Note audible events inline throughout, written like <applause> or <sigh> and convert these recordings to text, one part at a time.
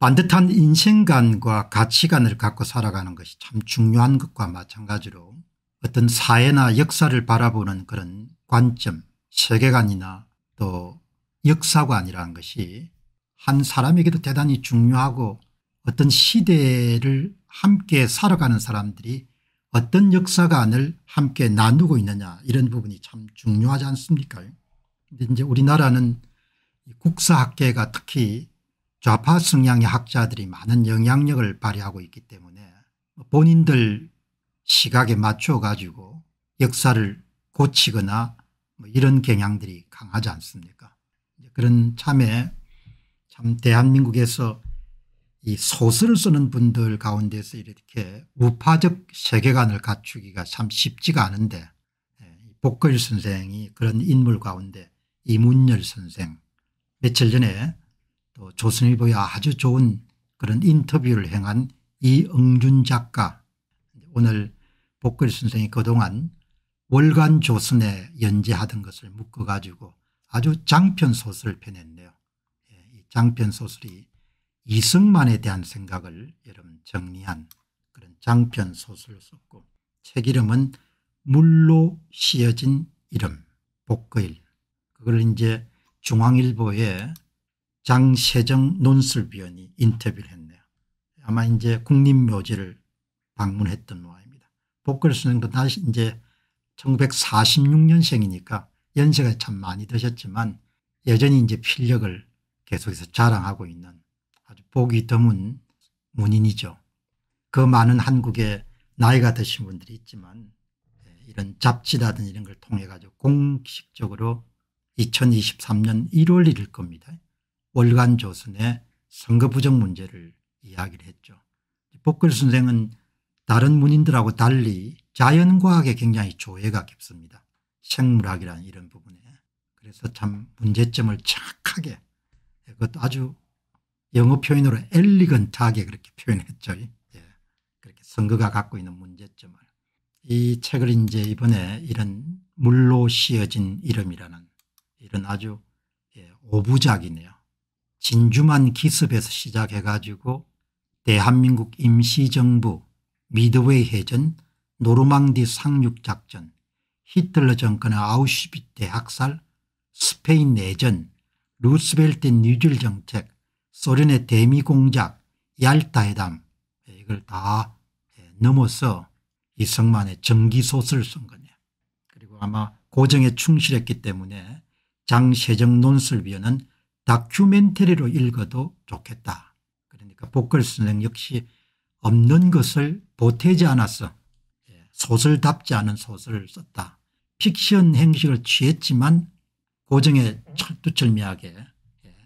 반듯한 인생관과 가치관을 갖고 살아가는 것이 참 중요한 것과 마찬가지로 어떤 사회나 역사를 바라보는 그런 관점 세계관이나 또 역사관이라는 것이 한 사람에게도 대단히 중요하고 어떤 시대를 함께 살아가는 사람들이 어떤 역사관을 함께 나누고 있느냐 이런 부분이 참 중요하지 않습니까 근데 이제 우리나라는 국사학계가 특히 좌파 성향의 학자들이 많은 영향력을 발휘하고 있기 때문에 본인들 시각에 맞춰 가지고 역사를 고치거나 뭐 이런 경향들이 강하지 않습니까 그런 참에 참 대한민국에서 이 소설을 쓰는 분들 가운데서 이렇게 우파적 세계관을 갖추기가 참 쉽지가 않은데 예, 복걸 선생이 그런 인물 가운데 이문열 선생 며칠 전에 또 조선일보야 아주 좋은 그런 인터뷰를 행한 이응준 작가 오늘 복글 선생이 그동안 월간 조선에 연재하던 것을 묶어가지고 아주 장편 소설을 펴냈네요. 예, 장편 소설이 이승만에 대한 생각을 여러분 정리한 그런 장편 소설을 썼고 책 이름은 물로 씌어진 이름 복거일 그걸 이제 중앙일보에 장세정 논술위원이 인터뷰를 했네요. 아마 이제 국립묘지를 방문했던 모양입니다. 복글 쓰는 건 다시 이제 1946년생이니까 연세가 참 많이 드셨지만 여전히 이제 필력을 계속해서 자랑하고 있는 아주 보기 드문 문인이죠. 그 많은 한국의 나이가 드신 분들이 있지만 예, 이런 잡지라든 이런 걸 통해 가지고 공식적으로 2023년 1월 1일 겁니다. 월간 조선의 선거 부정 문제를 이야기를 했죠. 복글 선생은 다른 문인들하고 달리 자연과학에 굉장히 조예가 깊습니다. 생물학이란 이런 부분에. 그래서 참 문제점을 정하게 그것도 아주 영어 표현으로 엘리건트하게 그렇게 표현했죠. 예. 그렇게 선거가 갖고 있는 문제점을. 이 책을 이제 이번에 이런 물로 씌어진 이름이라는 이런 아주 예, 오부작이네요. 진주만 기습에서 시작해 가지고 대한민국 임시정부 미드웨이 해전 노르망디 상륙작전 히틀러 정권의 아우슈비트 학살 스페인 내전 루스벨트 뉴딜 정책 소련의 대미공작 얄타 회담 이걸 다 예, 넘어서 이승만의 정기소설을 쓴 거냐 그리고 아마 고정에 충실했기 때문에 장세정 논술위원은 다큐멘터리로 읽어도 좋겠다. 그러니까 보컬 선생 역시 없는 것을 보태지 않았어. 예, 소설답지 않은 소설을 썼다. 픽션 행식을 취했지만 고정에 철두철미하게 예,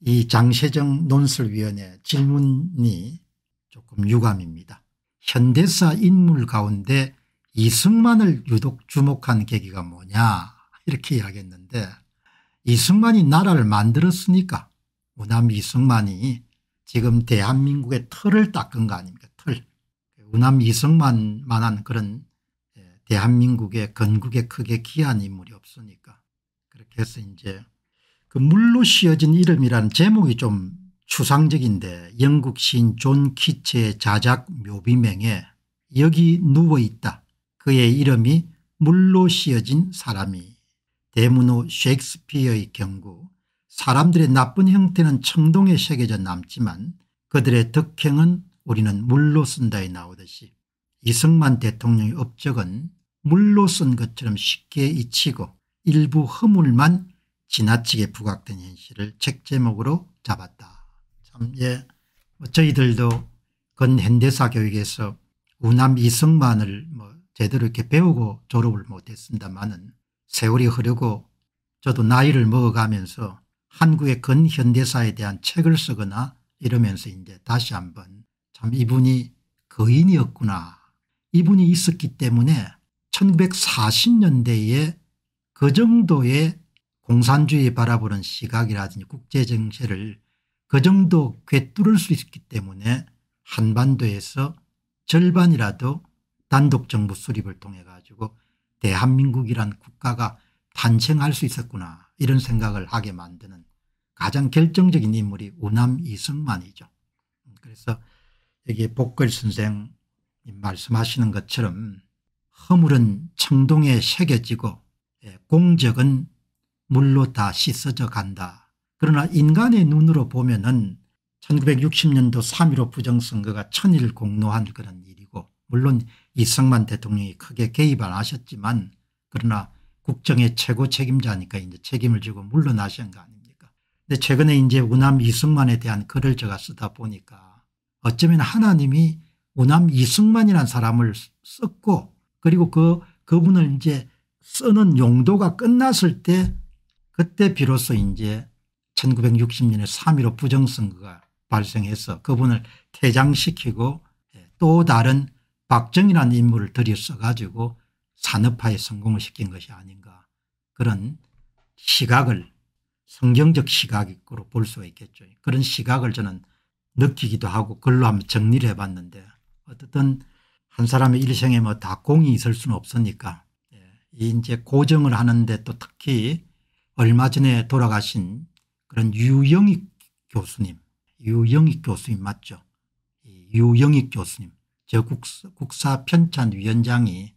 이 장세정 논설위원회 질문이 조금 유감입니다. 현대사 인물 가운데 이승만을 유독 주목한 계기가 뭐냐 이렇게 이야기했는데 이승만이 나라를 만들었으니까 우남 이승만이 지금 대한민국의 털을 닦은 거 아닙니까 털. 우남 이승만만한 그런 예, 대한민국의 건국에 크게 기한 인물이 없으니까 그렇게 해서 이제 그 물로 씌어진 이름이라는 제목이 좀 추상적인데 영국 시인 존 키츠의 자작 묘비명에 여기 누워있다 그의 이름이 물로 씌어진 사람이 대문호 셰익스피어의 경고 사람들의 나쁜 형태는 청동에 새겨져 남지만 그들의 덕행은 우리는 물로 쓴다에 나오듯이 이승만 대통령의 업적은 물로 쓴 것처럼 쉽게 잊히고 일부 허물만 지나치게 부각된 현실을 책 제목으로 잡았다. 참 예, 뭐 저희들도 건현대사 교육에서 우남 이승만을 뭐 제대로 이렇게 배우고 졸업을 못했습니다만은 세월이 흐르고 저도 나이를 먹어가면서 한국의 근현대사에 대한 책을 쓰거나 이러면서 이제 다시 한번 참 이분이 거인이었구나. 그 이분이 있었기 때문에 1940년대에 그 정도의 공산주의 바라보는 시각이라든지 국제정세를 그 정도 꿰뚫을 수 있기 때문에 한반도에서 절반이라도 단독정부 수립을 통해 가지고 대한민국이란 국가가 탄생할 수 있었구나 이런 생각을 하게 만드는 가장 결정적인 인물이 우남 이승만이죠. 그래서 여기 복걸 선생님 말씀하시는 것처럼 허물은 청동에 새겨지고 예, 공적은 물로 다 씻어져 간다. 그러나 인간의 눈으로 보면 은 1960년도 3.15 부정선거가 천일 공로한 그런 일이고 물론 이승만 대통령이 크게 개입을 하셨지만 그러나 국정의 최고 책임자니까 이제 책임을 지고 물러나신 거 아닙니까. 근데 최근에 이제 우남 이승만에 대한 글을 제가 쓰다 보니까 어쩌면 하나님이 우남 이승만이라는 사람을 썼고 그리고 그 그분을 이제 쓰는 용도가 끝났을 때 그때 비로소 이제 1960년에 3.15 부정선거가 발생해서 그분을 퇴장시키고 예, 또 다른 박정희라는 인물을 들여써가지고 산업화에 성공을 시킨 것이 아닌가 그런 시각을 성경적 시각으로 볼 수가 있겠죠. 그런 시각을 저는 느끼기도 하고 글로 한번 정리를 해봤는데 어쨌든 한 사람의 일생에 뭐 다 공이 있을 수는 없으니까 예, 이제 고정을 하는데 또 특히 얼마 전에 돌아가신 그런 유영익 교수님 유영익 교수님 맞죠. 유영익 교수님 저 국사 편찬위원장이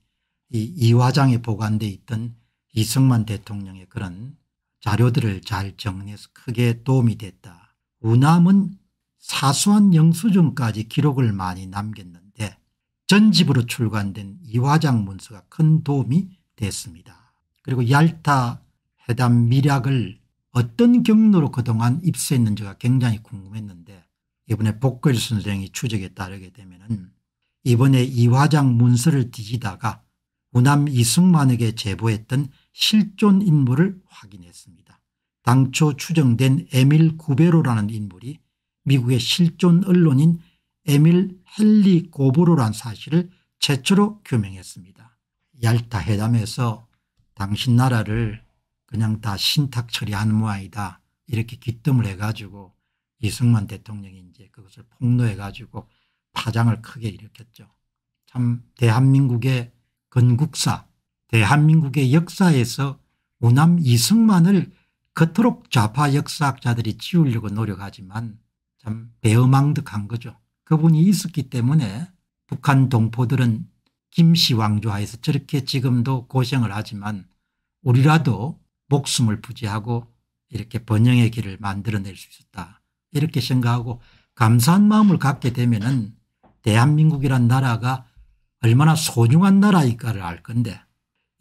이, 화장에 보관돼 있던 이승만 대통령의 그런 자료들을 잘 정리해서 크게 도움이 됐다. 우남은 사소한 영수증까지 기록을 많이 남겼는데 전집으로 출간된 이화장 문서가 큰 도움이 됐습니다. 그리고 얄타 회담 밀약을 어떤 경로로 그동안 입수했는지가 굉장히 궁금했는데 이번에 복걸 선생이 추적에 따르게 되면 은 이번에 이화장 문서를 뒤지다가 우남 이승만에게 제보했던 실존 인물을 확인했습니다. 당초 추정된 에밀 구베로라는 인물이 미국의 실존 언론인 에밀 헨리 고브로란 사실을 최초로 규명했습니다. 얄타 회담에서 당신 나라를 그냥 다 신탁 처리한 모양이다 이렇게 귀뜸을 해가지고 이승만 대통령이 이제 그것을 폭로해가지고 파장을 크게 일으켰죠. 참 대한민국의 건국사 대한민국의 역사에서 오남 이승만을 그토록 좌파 역사학자들이 지우려고 노력하지만 참 배어망득한 거죠. 그분이 있었기 때문에 북한 동포들은 김씨 왕조하에서 저렇게 지금도 고생을 하지만 우리라도 목숨을 부지하고 이렇게 번영의 길을 만들어낼 수 있었다. 이렇게 생각하고 감사한 마음을 갖게 되면 은 대한민국이란 나라가 얼마나 소중한 나라일까를 알 건데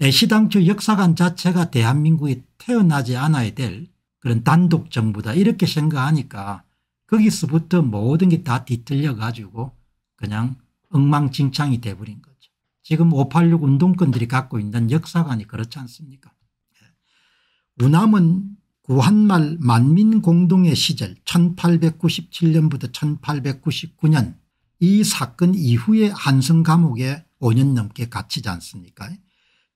애시당초 역사관 자체가 대한민국이 태어나지 않아야 될 그런 단독 정부다 이렇게 생각하니까 거기서부터 모든 게 다 뒤틀려 가지고 그냥 엉망진창이 돼버린 거죠. 지금 586 운동권들이 갖고 있는 역사관이 그렇지 않습니까 예. 우남은 구한말 만민공동의 시절 1897년부터 1899년 이 사건 이후에 한성 감옥에 5년 넘게 갇히지 않습니까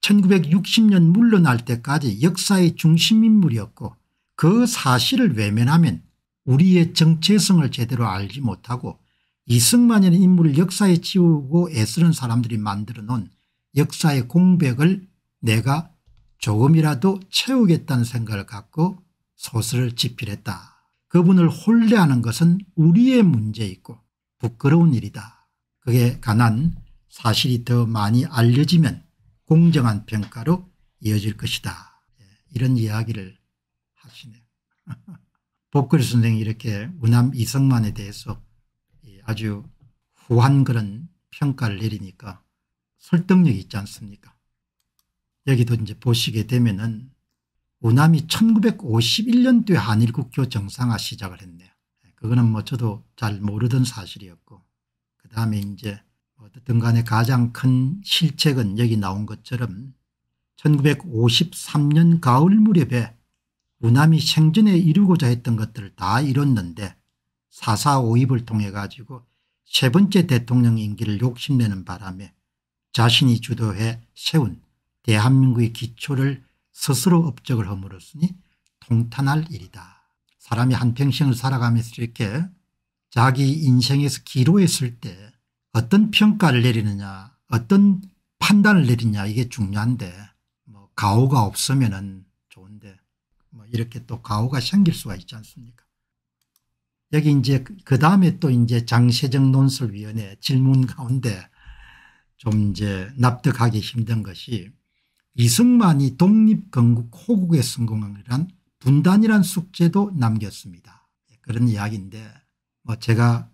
1960년 물러날 때까지 역사의 중심인물이었고 그 사실을 외면하면 우리의 정체성을 제대로 알지 못하고 이승만이라는 인물을 역사에 지우고 애쓰는 사람들이 만들어 놓은 역사의 공백을 내가 조금이라도 채우겠다는 생각을 갖고 소설을 집필했다. 그분을 홀대하는 것은 우리의 문제이고 부끄러운 일이다. 그게 가난 사실이 더 많이 알려지면 공정한 평가로 이어질 것이다. 예, 이런 이야기를 하시네요. <laughs> 복글 선생이 이렇게 우남 이성만에 대해서 예, 아주 후한 그런 평가를 내리니까 설득력이 있지 않습니까 여기도 이제 보시게 되면은 우남이 1951년도에 한일국교 정상화 시작을 했네요. 그거는 뭐 저도 잘 모르던 사실이었고 그 다음에 이제 뭐 어쨌든 간에 가장 큰 실책은 여기 나온 것처럼 1953년 가을 무렵에 우남이 생전에 이루고자 했던 것들을 다 이뤘는데 사사오입을 통해 가지고 세 번째 대통령 임기를 욕심내는 바람에 자신이 주도해 세운 대한민국의 기초를 스스로 업적을 허물었으니 통탄할 일이다. 사람이 한평생을 살아가면서 이렇게 자기 인생에서 기로했을 때 어떤 평가를 내리느냐 어떤 판단을 내리냐 이게 중요한데 뭐 가오가 없으면 은 좋은데 뭐 이렇게 또 가오가 생길 수가 있지 않습니까 여기 이제 그, 그 다음에 또 이제 장세정 논술위원회 질문 가운데 좀 이제 납득하기 힘든 것이 이승만이 독립건국 호국의 성공을 한란 분단이란 숙제도 남겼습니다. 예, 그런 이야기인데 뭐 제가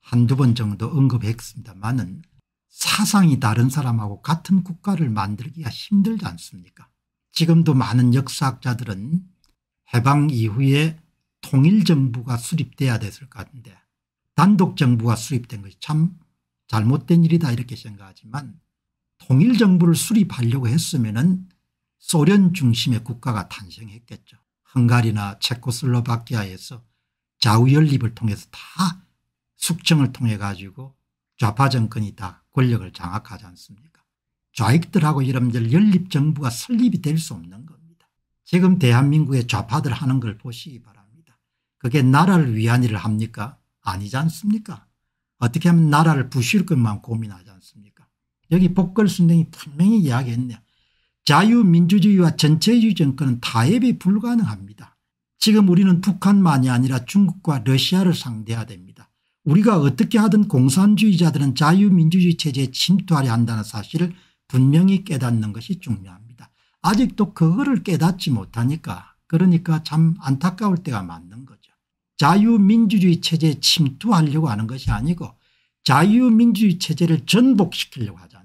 한두 번 정도 언급했습니다만은 사상이 다른 사람하고 같은 국가를 만들기가 힘들지 않습니까 지금도 많은 역사학자들은 해방 이후에 통일정부가 수립돼야 됐을 것 같은데 단독정부가 수립된 것이 참 잘못된 일이다 이렇게 생각하지만 통일정부를 수립하려고 했으면 은 소련 중심의 국가가 탄생했겠죠. 헝가리나 체코슬로바키아에서 좌우연립을 통해서 다 숙청을 통해 가지고 좌파 정권이 다 권력을 장악하지 않습니까 좌익들하고 이러면 연립정부가 설립이 될 수 없는 겁니다. 지금 대한민국의 좌파들 하는 걸 보시기 바랍니다. 그게 나라를 위한 일을 합니까? 아니지 않습니까? 어떻게 하면 나라를 부실 것만 고민하지 않습니까? 여기 복걸순댕이 분명히 이야기했네요. 자유민주주의와 전체주의 정권은 타협이 불가능합니다. 지금 우리는 북한만이 아니라 중국과 러시아를 상대해야 됩니다. 우리가 어떻게 하든 공산주의자들은 자유민주주의 체제에 침투하려 한다는 사실을 분명히 깨닫는 것이 중요합니다. 아직도 그거를 깨닫지 못하니까 그러니까 참 안타까울 때가 맞는 거죠. 자유민주주의 체제에 침투하려고 하는 것이 아니고 자유민주주의 체제를 전복시키려고 하자.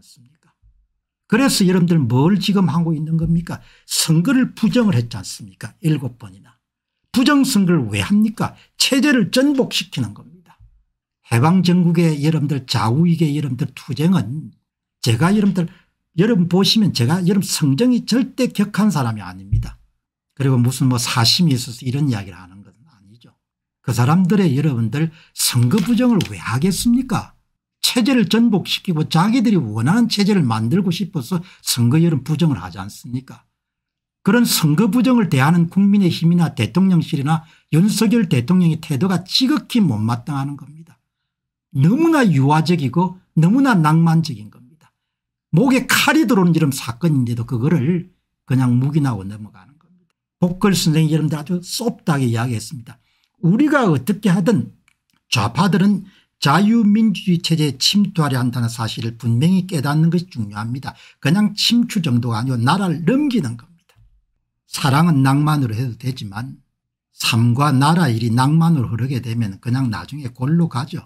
그래서 여러분들 뭘 지금 하고 있는 겁니까 선거를 부정을 했지 않습니까 일곱 번이나 부정선거를 왜 합니까 체제를 전복시키는 겁니다 해방전국의 여러분들 좌우익의 여러분들 투쟁은 제가 여러분들 여러분 보시면 제가 여러분 성정이 절대 격한 사람이 아닙니다 그리고 무슨 뭐 사심이 있어서 이런 이야기를 하는 것은 아니죠 그 사람들의 여러분들 선거 부정을 왜 하겠습니까 체제를 전복시키고 자기들이 원하는 체제를 만들고 싶어서 선거여은 부정을 하지 않습니까 그런 선거 부정을 대하는 국민의힘이나 대통령실이나 윤석열 대통령의 태도가 지극히 못마땅하는 겁니다. 너무나 유화적이고 너무나 낭만적인 겁니다. 목에 칼이 들어오는 이런 사건인데도 그거를 그냥 묵인하고 넘어가는 겁니다. 복걸 선생님 여러분들 아주 쏟다게 이야기했습니다. 우리가 어떻게 하든 좌파들은 자유민주주의 체제에 침투하려 한다는 사실을 분명히 깨닫는 것이 중요합니다. 그냥 침투 정도가 아니고 나라를 넘기는 겁니다. 사랑은 낭만으로 해도 되지만 삶과 나라 일이 낭만으로 흐르게 되면 그냥 나중에 골로 가죠.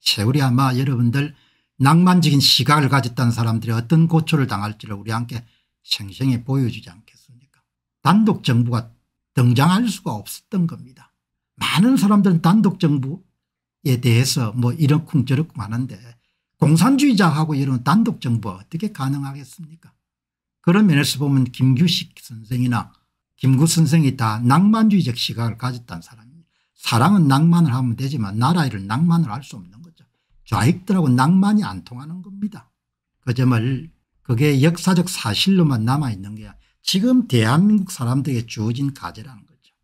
세월이 아마 여러분들 낭만적인 시각을 가졌다는 사람들이 어떤 고초를 당할지를 우리 함께 생생히 보여주지 않겠습니까 단독 정부가 등장할 수가 없었던 겁니다. 많은 사람들은 단독 정부 에 대해서 뭐 이런쿵 저런쿵 하는데 공산주의자하고 이런 단독 정부 어떻게 가능하겠습니까 그런 면에서 보면 김규식 선생이나 김구 선생이 다 낭만주의적 시각을 가졌다는 사람입니다. 사랑은 낭만을 하면 되지만 나라를 낭만을 할 수 없는 거죠. 좌익들하고 낭만이 안 통하는 겁니다. 그 점을 그게 역사적 사실로만 남아있는 게 지금 대한민국 사람들에게 주어진 과제라는 거죠.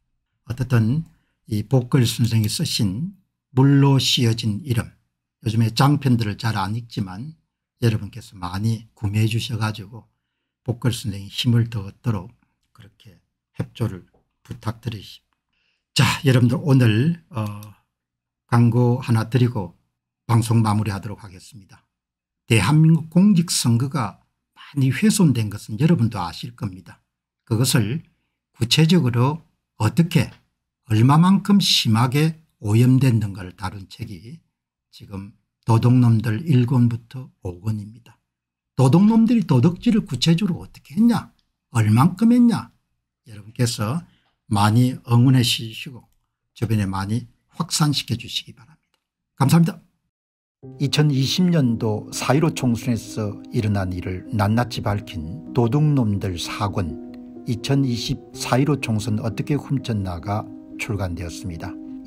어떻든 이 복글 선생이 쓰신 물로 씌어진 이름 요즘에 장편들을 잘 안 읽지만 여러분께서 많이 구매해 주셔가지고 복걸 선생님 힘을 더 얻도록 그렇게 협조를 부탁드리십니다. 자 여러분들 오늘 어, 광고 하나 드리고 방송 마무리하도록 하겠습니다. 대한민국 공직선거가 많이 훼손된 것은 여러분도 아실 겁니다. 그것을 구체적으로 어떻게 얼마만큼 심하게 오염된 등가 다룬 책이 지금 도둑놈들 1권부터 5권입니다. 도둑놈들이 도둑질을 구체적으로 어떻게 했냐 얼만큼 했냐 여러분께서 많이 응원해 주시고 주변에 많이 확산시켜 주시기 바랍니다. 감사합니다. 2020년도 4.15 총선에서 일어난 일을 낱낱이 밝힌 도둑놈들 4권 2020 4.15 총선 어떻게 훔쳤나가 출간되었습니다.